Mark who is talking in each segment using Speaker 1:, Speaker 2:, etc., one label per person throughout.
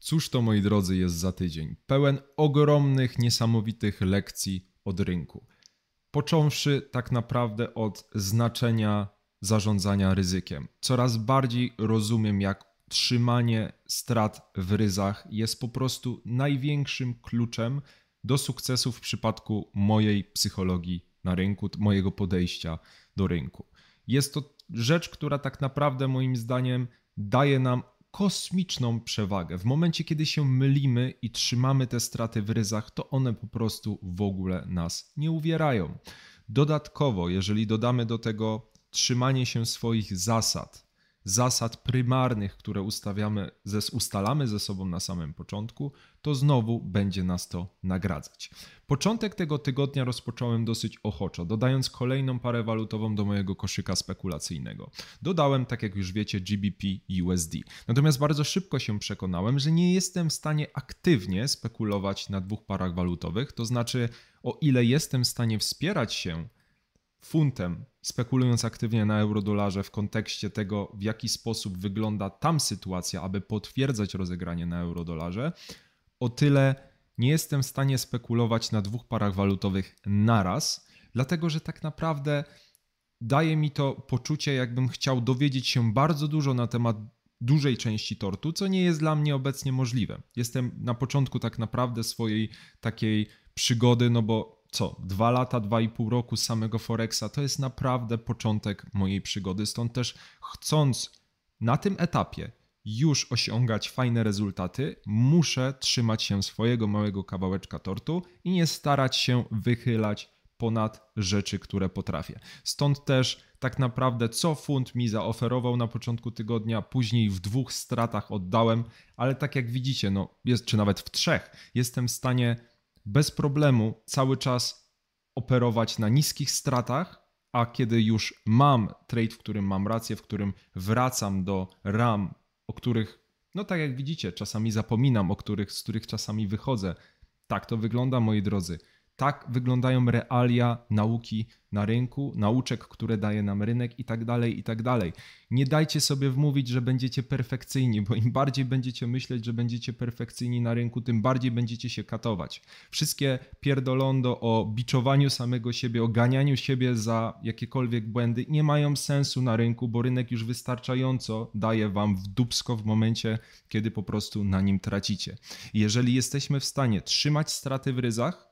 Speaker 1: Cóż to, moi drodzy, jest za tydzień? Pełen ogromnych, niesamowitych lekcji od rynku. Począwszy tak naprawdę od znaczenia zarządzania ryzykiem. Coraz bardziej rozumiem, jak trzymanie strat w ryzach jest po prostu największym kluczem do sukcesu w przypadku mojej psychologii na rynku, mojego podejścia do rynku. Jest to rzecz, która tak naprawdę moim zdaniem daje nam kosmiczną przewagę. W momencie, kiedy się mylimy i trzymamy te straty w ryzach, to one po prostu w ogóle nas nie uwierają. Dodatkowo, jeżeli dodamy do tego trzymanie się swoich zasad, zasad prymarnych, które ustawiamy, ustalamy ze sobą na samym początku, to znowu będzie nas to nagradzać. Początek tego tygodnia rozpocząłem dosyć ochoczo, dodając kolejną parę walutową do mojego koszyka spekulacyjnego. Dodałem, tak jak już wiecie, GBP USD. Natomiast bardzo szybko się przekonałem, że nie jestem w stanie aktywnie spekulować na dwóch parach walutowych, to znaczy o ile jestem w stanie wspierać się funtem, spekulując aktywnie na eurodolarze w kontekście tego, w jaki sposób wygląda tam sytuacja, aby potwierdzać rozegranie na eurodolarze, o tyle nie jestem w stanie spekulować na dwóch parach walutowych naraz, dlatego że tak naprawdę daje mi to poczucie, jakbym chciał dowiedzieć się bardzo dużo na temat dużej części tortu, co nie jest dla mnie obecnie możliwe. Jestem na początku tak naprawdę swojej takiej przygody, no bo co, dwa lata, dwa i pół roku z samego Forexa, to jest naprawdę początek mojej przygody. Stąd też chcąc na tym etapie już osiągać fajne rezultaty, muszę trzymać się swojego małego kawałeczka tortu i nie starać się wychylać ponad rzeczy, które potrafię. Stąd też tak naprawdę co fund mi zaoferował na początku tygodnia, później w dwóch stratach oddałem, ale tak jak widzicie, no jest, czy nawet w trzech, jestem w stanie bez problemu cały czas operować na niskich stratach, a kiedy już mam trade, w którym mam rację, w którym wracam do ram, o których, no tak jak widzicie, czasami zapominam, o których, z których czasami wychodzę. Tak to wygląda, moi drodzy tak wyglądają realia nauki na rynku, nauczek, które daje nam rynek i tak dalej, i tak dalej. Nie dajcie sobie wmówić, że będziecie perfekcyjni, bo im bardziej będziecie myśleć, że będziecie perfekcyjni na rynku, tym bardziej będziecie się katować. Wszystkie pierdolondo o biczowaniu samego siebie, o ganianiu siebie za jakiekolwiek błędy nie mają sensu na rynku, bo rynek już wystarczająco daje wam w dupsko w momencie, kiedy po prostu na nim tracicie. Jeżeli jesteśmy w stanie trzymać straty w ryzach,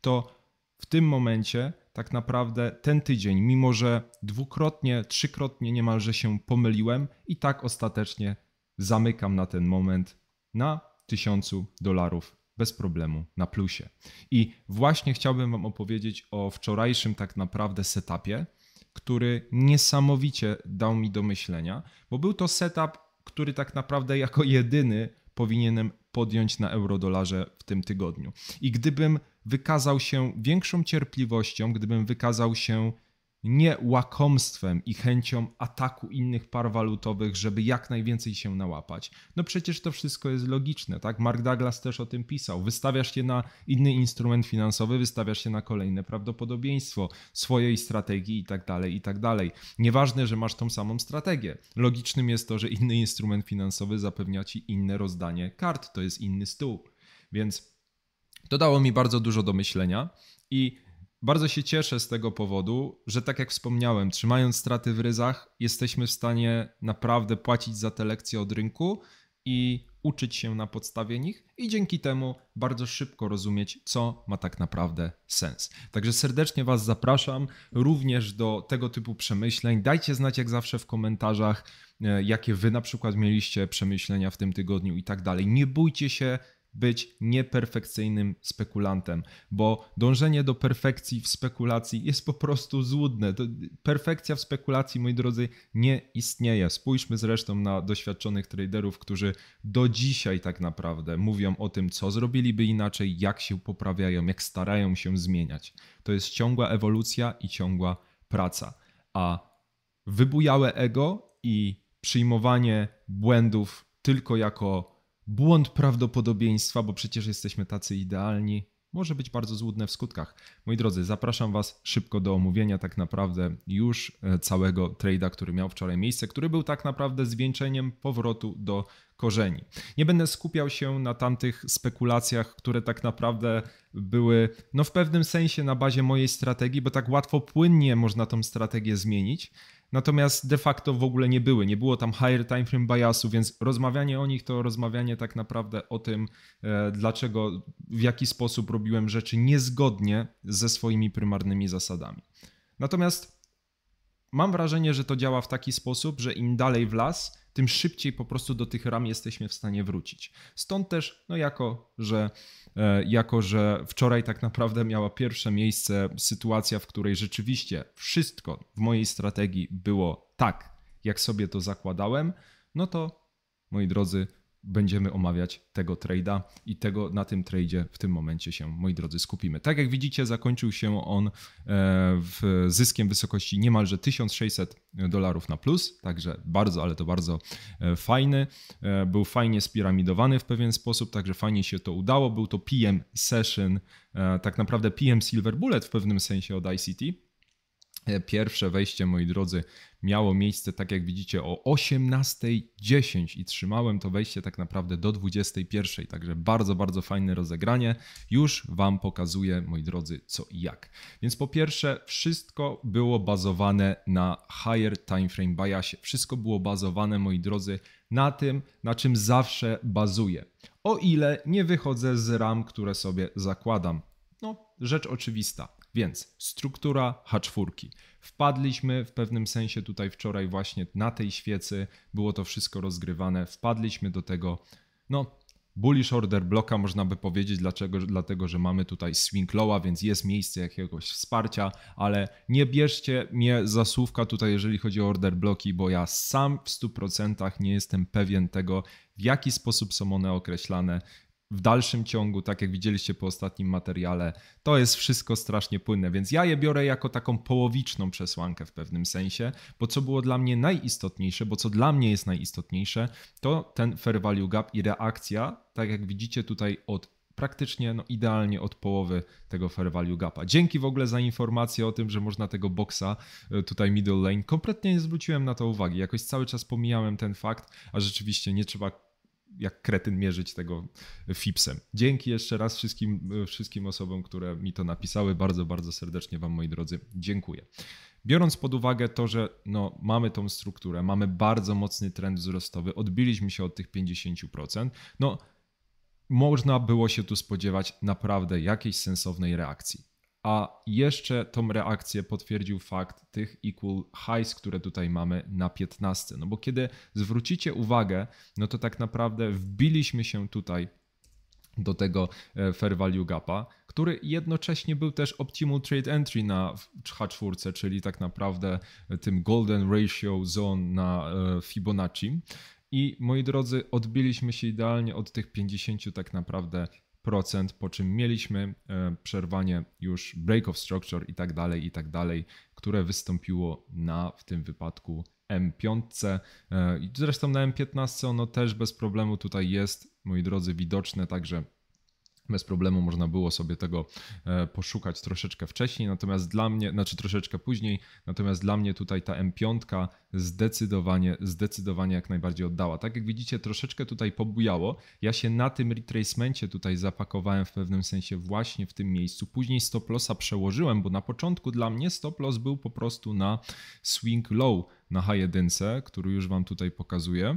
Speaker 1: to w tym momencie tak naprawdę ten tydzień, mimo że dwukrotnie, trzykrotnie niemalże się pomyliłem, i tak ostatecznie zamykam na ten moment na 1000 dolarów bez problemu na plusie. I właśnie chciałbym Wam opowiedzieć o wczorajszym tak naprawdę setupie, który niesamowicie dał mi do myślenia, bo był to setup, który tak naprawdę jako jedyny powinienem podjąć na eurodolarze w tym tygodniu. I gdybym wykazał się większą cierpliwością, gdybym wykazał się nie łakomstwem i chęcią ataku innych par walutowych, żeby jak najwięcej się nałapać. No przecież to wszystko jest logiczne, tak? Mark Douglas też o tym pisał. Wystawiasz się na inny instrument finansowy, wystawiasz się na kolejne prawdopodobieństwo swojej strategii i tak dalej, i tak dalej. Nieważne, że masz tą samą strategię. Logicznym jest to, że inny instrument finansowy zapewnia ci inne rozdanie kart, to jest inny stół. Więc to dało mi bardzo dużo do myślenia i bardzo się cieszę z tego powodu, że tak jak wspomniałem, trzymając straty w ryzach, jesteśmy w stanie naprawdę płacić za te lekcje od rynku i uczyć się na podstawie nich i dzięki temu bardzo szybko rozumieć, co ma tak naprawdę sens. Także serdecznie Was zapraszam również do tego typu przemyśleń. Dajcie znać, jak zawsze, w komentarzach, e, jakie Wy na przykład mieliście przemyślenia w tym tygodniu i tak dalej. Nie bójcie się być nieperfekcyjnym spekulantem, bo dążenie do perfekcji w spekulacji jest po prostu złudne. Perfekcja w spekulacji, moi drodzy, nie istnieje. Spójrzmy zresztą na doświadczonych traderów, którzy do dzisiaj tak naprawdę mówią o tym, co zrobiliby inaczej, jak się poprawiają, jak starają się zmieniać. To jest ciągła ewolucja i ciągła praca. A wybujałe ego i przyjmowanie błędów tylko jako Błąd prawdopodobieństwa, bo przecież jesteśmy tacy idealni, może być bardzo złudne w skutkach. Moi drodzy, zapraszam Was szybko do omówienia tak naprawdę już e, całego trade'a, który miał wczoraj miejsce, który był tak naprawdę zwieńczeniem powrotu do korzeni. Nie będę skupiał się na tamtych spekulacjach, które tak naprawdę były no w pewnym sensie na bazie mojej strategii, bo tak łatwo płynnie można tą strategię zmienić. Natomiast de facto w ogóle nie były, nie było tam higher time frame biasu, więc rozmawianie o nich to rozmawianie tak naprawdę o tym, e, dlaczego, w jaki sposób robiłem rzeczy niezgodnie ze swoimi prymarnymi zasadami. Natomiast mam wrażenie, że to działa w taki sposób, że im dalej w las, tym szybciej po prostu do tych ram jesteśmy w stanie wrócić. Stąd też, no jako, że e, jako że wczoraj tak naprawdę miała pierwsze miejsce sytuacja, w której rzeczywiście wszystko w mojej strategii było tak, jak sobie to zakładałem, no to moi drodzy, będziemy omawiać tego trade'a i tego na tym trade'zie w tym momencie się, moi drodzy, skupimy. Tak jak widzicie, zakończył się on e, w zyskiem wysokości niemalże 1600 dolarów na plus, także bardzo, ale to bardzo e, fajny. E, był fajnie spiramidowany w pewien sposób, także fajnie się to udało. Był to PM Session, tak naprawdę PM Silver Bullet w pewnym sensie od ICT, E, pierwsze wejście, moi drodzy, miało miejsce, tak jak widzicie, o 18.10 i trzymałem to wejście tak naprawdę do 21.00. Także bardzo, bardzo fajne rozegranie. Już Wam pokazuję, moi drodzy, co i jak. Więc po pierwsze, wszystko było bazowane na higher time frame biasie. Wszystko było bazowane, moi drodzy, na tym, na czym zawsze bazuję. O ile nie wychodzę z ram, które sobie zakładam. No, rzecz oczywista. Więc struktura H4. Wpadliśmy w pewnym sensie tutaj wczoraj właśnie na tej świecy, było to wszystko rozgrywane, wpadliśmy do tego, no bullish order bloka można by powiedzieć, dlaczego? dlatego że mamy tutaj swing lowa, więc jest miejsce jakiegoś wsparcia, ale nie bierzcie mnie za słówka tutaj, jeżeli chodzi o order bloki, bo ja sam w 100% nie jestem pewien tego, w jaki sposób są one określane, w dalszym ciągu, tak jak widzieliście po ostatnim materiale, to jest wszystko strasznie płynne, więc ja je biorę jako taką połowiczną przesłankę w pewnym sensie, bo co było dla mnie najistotniejsze, bo co dla mnie jest najistotniejsze, to ten fair value gap i reakcja, tak jak widzicie tutaj od praktycznie no, idealnie od połowy tego fair value gapa. Dzięki w ogóle za informację o tym, że można tego boxa e, tutaj middle lane. Kompletnie nie zwróciłem na to uwagi. Jakoś cały czas pomijałem ten fakt, a rzeczywiście nie trzeba jak kretyn mierzyć tego Fipsem. Dzięki jeszcze raz wszystkim, wszystkim osobom, które mi to napisały. Bardzo, bardzo serdecznie Wam, moi drodzy, dziękuję. Biorąc pod uwagę to, że no, mamy tą strukturę, mamy bardzo mocny trend wzrostowy, odbiliśmy się od tych 50%, no można było się tu spodziewać naprawdę jakiejś sensownej reakcji. A jeszcze tą reakcję potwierdził fakt tych equal highs, które tutaj mamy na 15. No bo kiedy zwrócicie uwagę, no to tak naprawdę wbiliśmy się tutaj do tego e, fair value gapa, który jednocześnie był też optimal trade entry na H4, czyli tak naprawdę e, tym golden ratio zone na e, Fibonacci. I moi drodzy, odbiliśmy się idealnie od tych 50 tak naprawdę po czym mieliśmy e, przerwanie już break of structure i tak dalej, i tak dalej, które wystąpiło na w tym wypadku M5. E, zresztą na M15 ono też bez problemu tutaj jest, moi drodzy, widoczne, także bez problemu można było sobie tego e, poszukać troszeczkę wcześniej, natomiast dla mnie, znaczy troszeczkę później, natomiast dla mnie tutaj ta M5 zdecydowanie, zdecydowanie jak najbardziej oddała. Tak jak widzicie, troszeczkę tutaj pobujało. Ja się na tym retracemencie tutaj zapakowałem w pewnym sensie właśnie w tym miejscu. Później stop lossa przełożyłem, bo na początku dla mnie stop loss był po prostu na swing low na H1, który już Wam tutaj pokazuję.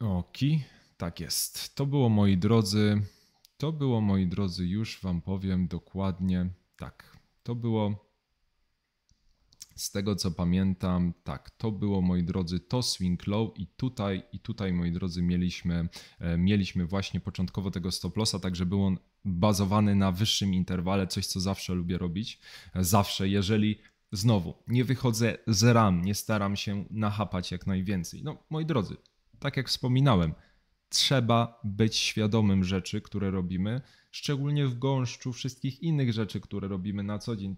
Speaker 1: Oki. Okay. Tak jest. To było moi drodzy. To było moi drodzy, już wam powiem dokładnie. Tak. To było z tego co pamiętam, tak, to było moi drodzy to swing low i tutaj i tutaj moi drodzy mieliśmy e, mieliśmy właśnie początkowo tego stop lossa, także był on bazowany na wyższym interwale, coś co zawsze lubię robić. E, zawsze jeżeli znowu nie wychodzę z ram, nie staram się nachapać jak najwięcej. No moi drodzy, tak jak wspominałem, trzeba być świadomym rzeczy, które robimy, szczególnie w gąszczu wszystkich innych rzeczy, które robimy na co dzień.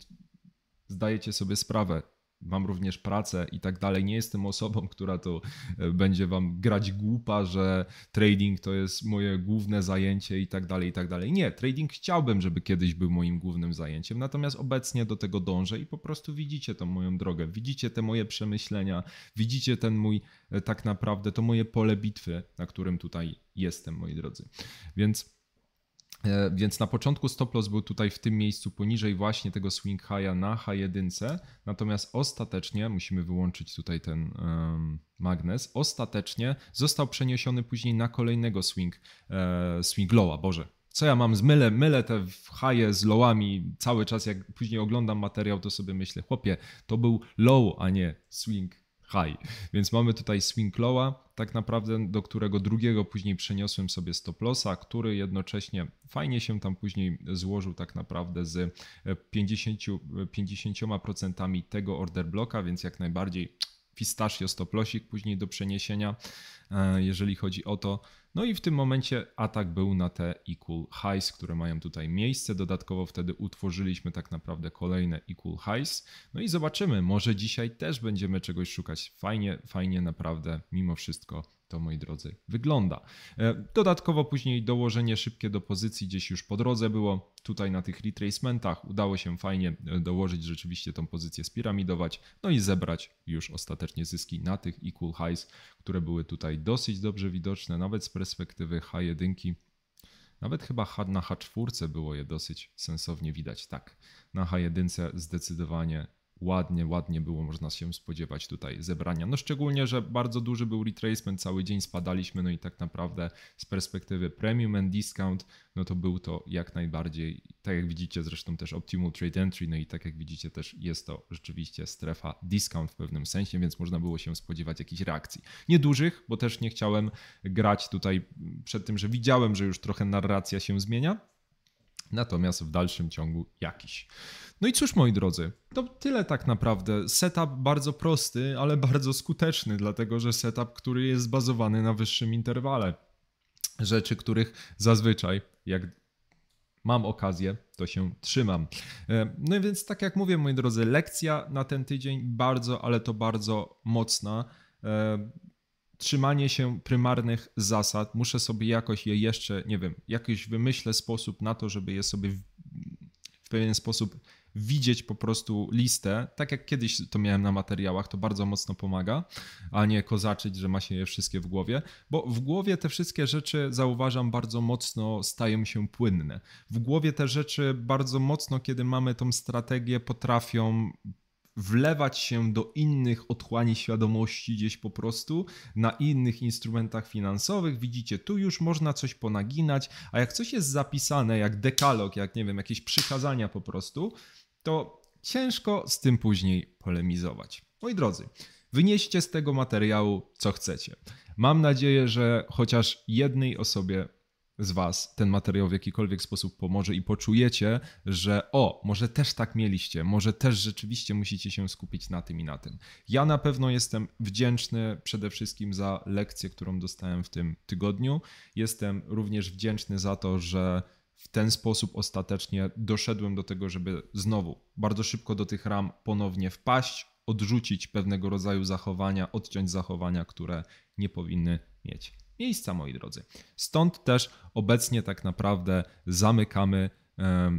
Speaker 1: Zdajecie sobie sprawę, mam również pracę i tak dalej. Nie jestem osobą, która to e, będzie wam grać głupa, że trading to jest moje główne zajęcie i tak dalej, i tak dalej. Nie, trading chciałbym, żeby kiedyś był moim głównym zajęciem, natomiast obecnie do tego dążę i po prostu widzicie tą moją drogę, widzicie te moje przemyślenia, widzicie ten mój e, tak naprawdę, to moje pole bitwy, na którym tutaj jestem, moi drodzy. Więc E, więc na początku stop loss był tutaj w tym miejscu poniżej właśnie tego swing high'a na H1, natomiast ostatecznie, musimy wyłączyć tutaj ten um, magnes, ostatecznie został przeniesiony później na kolejnego swing, e, swing low'a, boże. Co ja mam, z zmylę, mylę te haje z lowami cały czas, jak później oglądam materiał, to sobie myślę, chłopie, to był low, a nie swing high. Więc mamy tutaj swing lowa, tak naprawdę do którego drugiego później przeniosłem sobie stop lossa, który jednocześnie fajnie się tam później złożył tak naprawdę z 50, e, 50% e, tego order bloka, więc jak najbardziej pistachio stoplosik później do przeniesienia, e, jeżeli chodzi o to. No i w tym momencie atak był na te equal highs, które mają tutaj miejsce. Dodatkowo wtedy utworzyliśmy tak naprawdę kolejne equal highs. No i zobaczymy, może dzisiaj też będziemy czegoś szukać. Fajnie, fajnie naprawdę mimo wszystko to, moi drodzy, wygląda. E, dodatkowo później dołożenie szybkie do pozycji gdzieś już po drodze było. Tutaj na tych retracementach udało się fajnie e, dołożyć rzeczywiście tą pozycję, spiramidować, no i zebrać już ostatecznie zyski na tych equal highs, które były tutaj dosyć dobrze widoczne, nawet z perspektywy H1. Nawet chyba na H4 było je dosyć sensownie widać. Tak, na H1 zdecydowanie ładnie, ładnie było, można się spodziewać tutaj zebrania. No szczególnie, że bardzo duży był retracement, cały dzień spadaliśmy, no i tak naprawdę z perspektywy premium and discount, no to był to jak najbardziej, tak jak widzicie zresztą też optimal trade entry, no i tak jak widzicie też jest to rzeczywiście strefa discount w pewnym sensie, więc można było się spodziewać jakichś reakcji. Niedużych, bo też nie chciałem grać tutaj przed tym, że widziałem, że już trochę narracja się zmienia, natomiast w dalszym ciągu jakiś. No i cóż, moi drodzy, to tyle tak naprawdę. Setup bardzo prosty, ale bardzo skuteczny, dlatego że setup, który jest zbazowany na wyższym interwale. Rzeczy, których zazwyczaj, jak mam okazję, to się trzymam. E, no i więc, tak jak mówię, moi drodzy, lekcja na ten tydzień bardzo, ale to bardzo mocna. E, trzymanie się prymarnych zasad, muszę sobie jakoś je jeszcze, nie wiem, jakiś wymyślę sposób na to, żeby je sobie w pewien sposób widzieć po prostu listę, tak jak kiedyś to miałem na materiałach, to bardzo mocno pomaga, a nie kozaczyć, że ma się je wszystkie w głowie, bo w głowie te wszystkie rzeczy zauważam bardzo mocno stają się płynne. W głowie te rzeczy bardzo mocno, kiedy mamy tą strategię, potrafią wlewać się do innych otchłani świadomości gdzieś po prostu na innych instrumentach finansowych. Widzicie, tu już można coś ponaginać, a jak coś jest zapisane, jak dekalog, jak nie wiem, jakieś przykazania po prostu, to ciężko z tym później polemizować. Moi drodzy, wynieście z tego materiału co chcecie. Mam nadzieję, że chociaż jednej osobie z Was ten materiał w jakikolwiek sposób pomoże i poczujecie, że o, może też tak mieliście, może też rzeczywiście musicie się skupić na tym i na tym. Ja na pewno jestem wdzięczny przede wszystkim za lekcję, którą dostałem w tym tygodniu. Jestem również wdzięczny za to, że w ten sposób ostatecznie doszedłem do tego, żeby znowu bardzo szybko do tych ram ponownie wpaść, odrzucić pewnego rodzaju zachowania, odciąć zachowania, które nie powinny mieć miejsca, moi drodzy. Stąd też obecnie tak naprawdę zamykamy.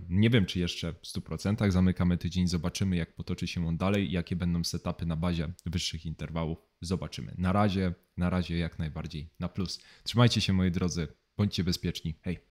Speaker 1: Nie wiem, czy jeszcze w 100% zamykamy tydzień, zobaczymy, jak potoczy się on dalej, jakie będą setupy na bazie wyższych interwałów. Zobaczymy. Na razie, na razie jak najbardziej na plus. Trzymajcie się, moi drodzy, bądźcie bezpieczni. Hej!